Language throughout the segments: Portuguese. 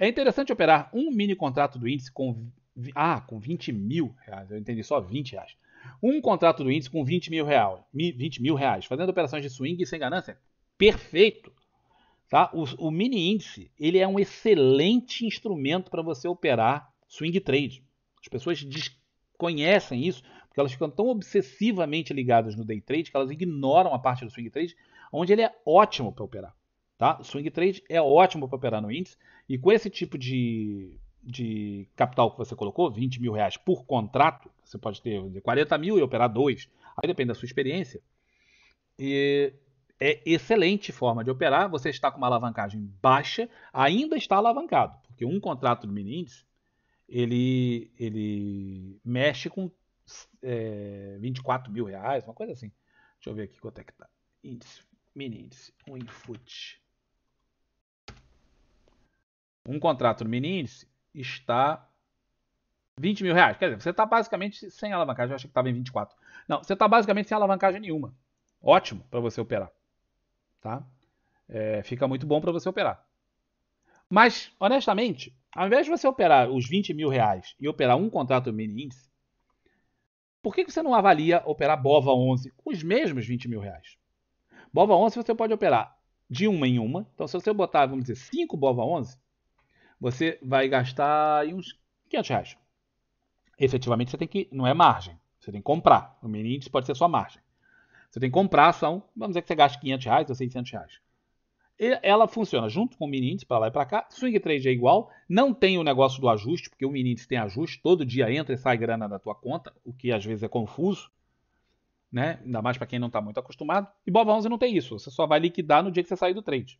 É interessante operar um mini contrato do índice com. Ah, com 20 mil reais. Eu entendi só 20 reais. Um contrato do índice com 20 mil reais. 20 mil reais. Fazendo operações de swing sem ganância. Perfeito. Tá? O, o mini índice ele é um excelente instrumento para você operar swing trade. As pessoas desconhecem isso porque elas ficam tão obsessivamente ligadas no day trade que elas ignoram a parte do swing trade, onde ele é ótimo para operar. Tá? Swing trade é ótimo para operar no índice e com esse tipo de, de capital que você colocou, 20 mil reais por contrato, você pode ter 40 mil e operar dois, aí depende da sua experiência. E é excelente forma de operar. Você está com uma alavancagem baixa, ainda está alavancado, porque um contrato do mini índice ele, ele mexe com é, 24 mil reais, uma coisa assim. Deixa eu ver aqui quanto é que tá. Índice, mini índice, um infut. Um contrato no mini índice está 20 mil reais. Quer dizer, você está basicamente sem alavancagem. Eu achei que estava em 24. Não, você está basicamente sem alavancagem nenhuma. Ótimo para você operar. Tá? É, fica muito bom para você operar. Mas, honestamente, ao invés de você operar os 20 mil reais e operar um contrato mini índice, por que, que você não avalia operar BOVA 11 com os mesmos 20 mil reais? BOVA 11 você pode operar de uma em uma. Então, se você botar, vamos dizer, 5 BOVA 11, você vai gastar uns 500 reais. Efetivamente, você tem que. Não é margem. Você tem que comprar. O mini índice pode ser só margem. Você tem que comprar, são. Vamos dizer que você gasta 500 reais ou 600 reais. E ela funciona junto com o mini índice para lá e para cá. Swing trade é igual. Não tem o negócio do ajuste, porque o mini índice tem ajuste. Todo dia entra e sai grana da tua conta, o que às vezes é confuso. Né? Ainda mais para quem não está muito acostumado. E Bob 11 não tem isso. Você só vai liquidar no dia que você sair do trade.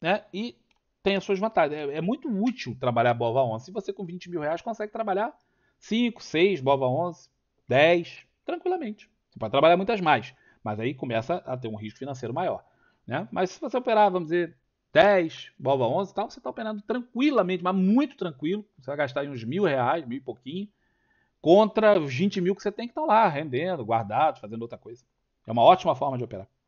Né? E tem as suas vantagens. É, é muito útil trabalhar Bova 11. Se você com 20 mil reais consegue trabalhar 5, 6, Bova 11, 10, tranquilamente. Você pode trabalhar muitas mais, mas aí começa a ter um risco financeiro maior. Né? Mas se você operar, vamos dizer, 10, Bova 11 e tal, você está operando tranquilamente, mas muito tranquilo. Você vai gastar uns mil reais, mil e pouquinho, contra os 20 mil que você tem que estar tá lá, rendendo, guardado, fazendo outra coisa. É uma ótima forma de operar.